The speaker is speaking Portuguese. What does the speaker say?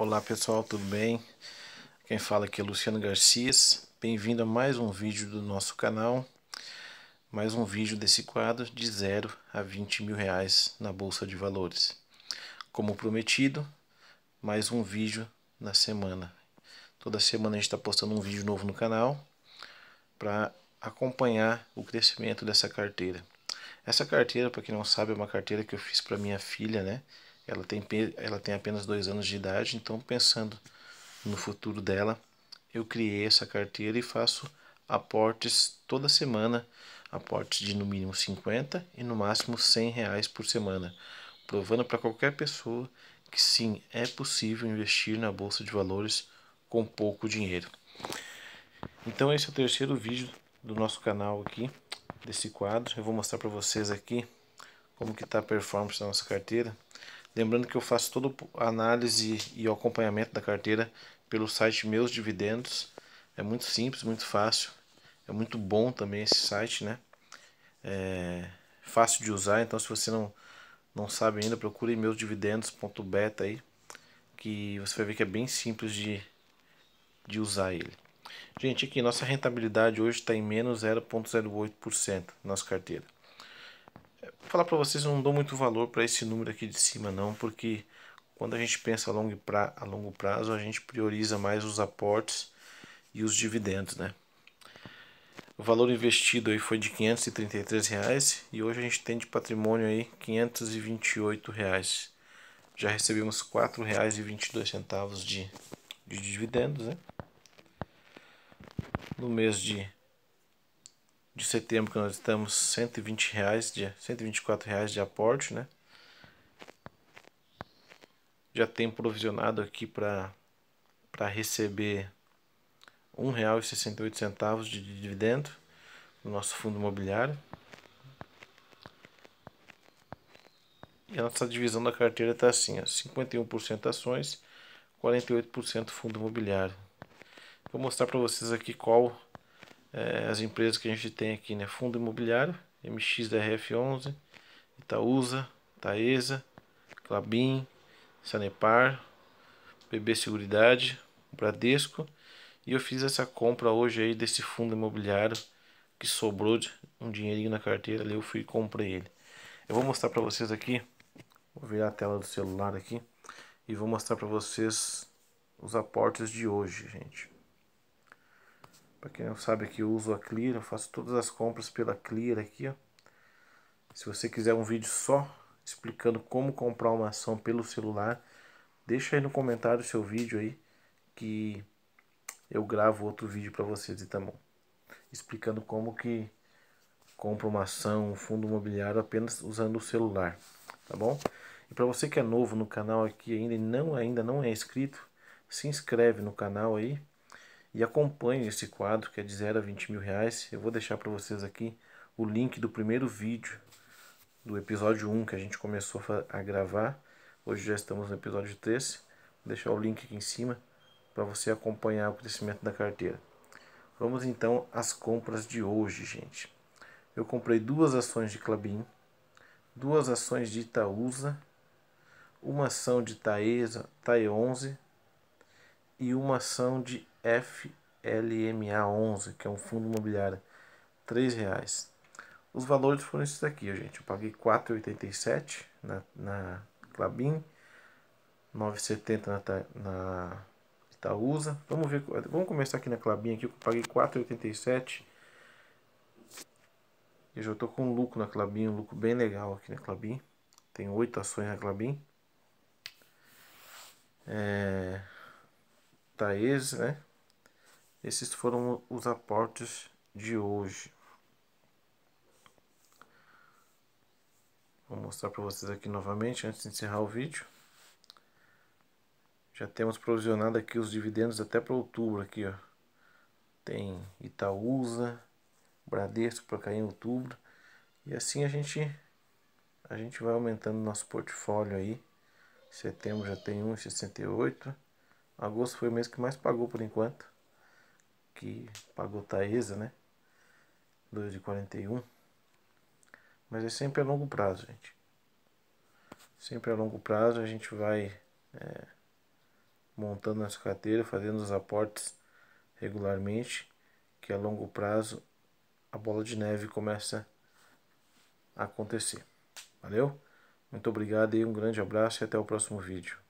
Olá pessoal, tudo bem? Quem fala aqui é Luciano Garcias. Bem-vindo a mais um vídeo do nosso canal. Mais um vídeo desse quadro de 0 a 20 mil reais na Bolsa de Valores. Como prometido, mais um vídeo na semana. Toda semana a gente está postando um vídeo novo no canal para acompanhar o crescimento dessa carteira. Essa carteira, para quem não sabe, é uma carteira que eu fiz para minha filha, né? Ela tem, ela tem apenas dois anos de idade, então pensando no futuro dela, eu criei essa carteira e faço aportes toda semana, aportes de no mínimo 50 e no máximo 100 reais por semana, provando para qualquer pessoa que sim, é possível investir na bolsa de valores com pouco dinheiro. Então esse é o terceiro vídeo do nosso canal aqui, desse quadro. Eu vou mostrar para vocês aqui como que está a performance da nossa carteira. Lembrando que eu faço toda a análise e o acompanhamento da carteira pelo site Meus Dividendos. É muito simples, muito fácil. É muito bom também esse site, né? É fácil de usar, então se você não, não sabe ainda, procure meusdividendos.beta aí, que você vai ver que é bem simples de, de usar ele. Gente, aqui nossa rentabilidade hoje está em menos 0,08% na nossa carteira falar para vocês, eu não dou muito valor para esse número aqui de cima não, porque quando a gente pensa a longo, pra, a longo prazo, a gente prioriza mais os aportes e os dividendos, né? O valor investido aí foi de 533 reais e hoje a gente tem de patrimônio aí 528 reais. Já recebemos R$ 4,22 de, de dividendos, né? No mês de de setembro que nós estamos 120 reais de 124 reais de aporte né já tem provisionado aqui para para receber R$ 1,68 de dividendo no nosso fundo imobiliário. E a nossa divisão da carteira está assim, ó, 51% ações, 48% fundo imobiliário. Vou mostrar para vocês aqui qual é, as empresas que a gente tem aqui, né? Fundo Imobiliário, MXDRF11, Itaúsa, Taesa, Clabin, Sanepar, BB Seguridade, Bradesco. E eu fiz essa compra hoje aí desse fundo imobiliário que sobrou de um dinheirinho na carteira ali, eu fui e comprei ele. Eu vou mostrar para vocês aqui, vou virar a tela do celular aqui e vou mostrar para vocês os aportes de hoje, gente. Para quem não sabe aqui, eu uso a Clear, eu faço todas as compras pela Clear aqui, ó. Se você quiser um vídeo só explicando como comprar uma ação pelo celular, deixa aí no comentário o seu vídeo aí que eu gravo outro vídeo para vocês tá bom? explicando como que compra uma ação, um fundo imobiliário apenas usando o celular, tá bom? E para você que é novo no canal aqui ainda não ainda não é inscrito, se inscreve no canal aí e acompanhe esse quadro que é de 0 a 20 mil reais. Eu vou deixar para vocês aqui o link do primeiro vídeo do episódio 1 que a gente começou a gravar. Hoje já estamos no episódio 3. Vou deixar o link aqui em cima para você acompanhar o crescimento da carteira. Vamos então às compras de hoje, gente. Eu comprei duas ações de Clabin, duas ações de Itaúsa, uma ação de Taesa, TAE11 e uma ação de FLMA11, que é um fundo imobiliário, R$ reais. Os valores foram esses aqui, gente. Eu paguei 4,87 na, na Clabin, 9,70 na, na Itaúsa. Vamos ver, vamos começar aqui na Clabin aqui, eu paguei 4,87. Eu já estou com um lucro na Clabin, um lucro bem legal aqui na Clabin. Tem oito ações na Clabin. É, Taís, né? Esses foram os aportes de hoje. Vou mostrar para vocês aqui novamente antes de encerrar o vídeo. Já temos provisionado aqui os dividendos até para outubro aqui, ó. Tem Itaúsa, Bradesco para cair em outubro. E assim a gente a gente vai aumentando nosso portfólio aí. Setembro já tem 1,68. Agosto foi o mês que mais pagou por enquanto que pagou Taesa, né? 2 de Mas é sempre a longo prazo, gente. Sempre a longo prazo a gente vai é, montando essa carteira, fazendo os aportes regularmente, que a longo prazo a bola de neve começa a acontecer. Valeu? Muito obrigado e um grande abraço e até o próximo vídeo.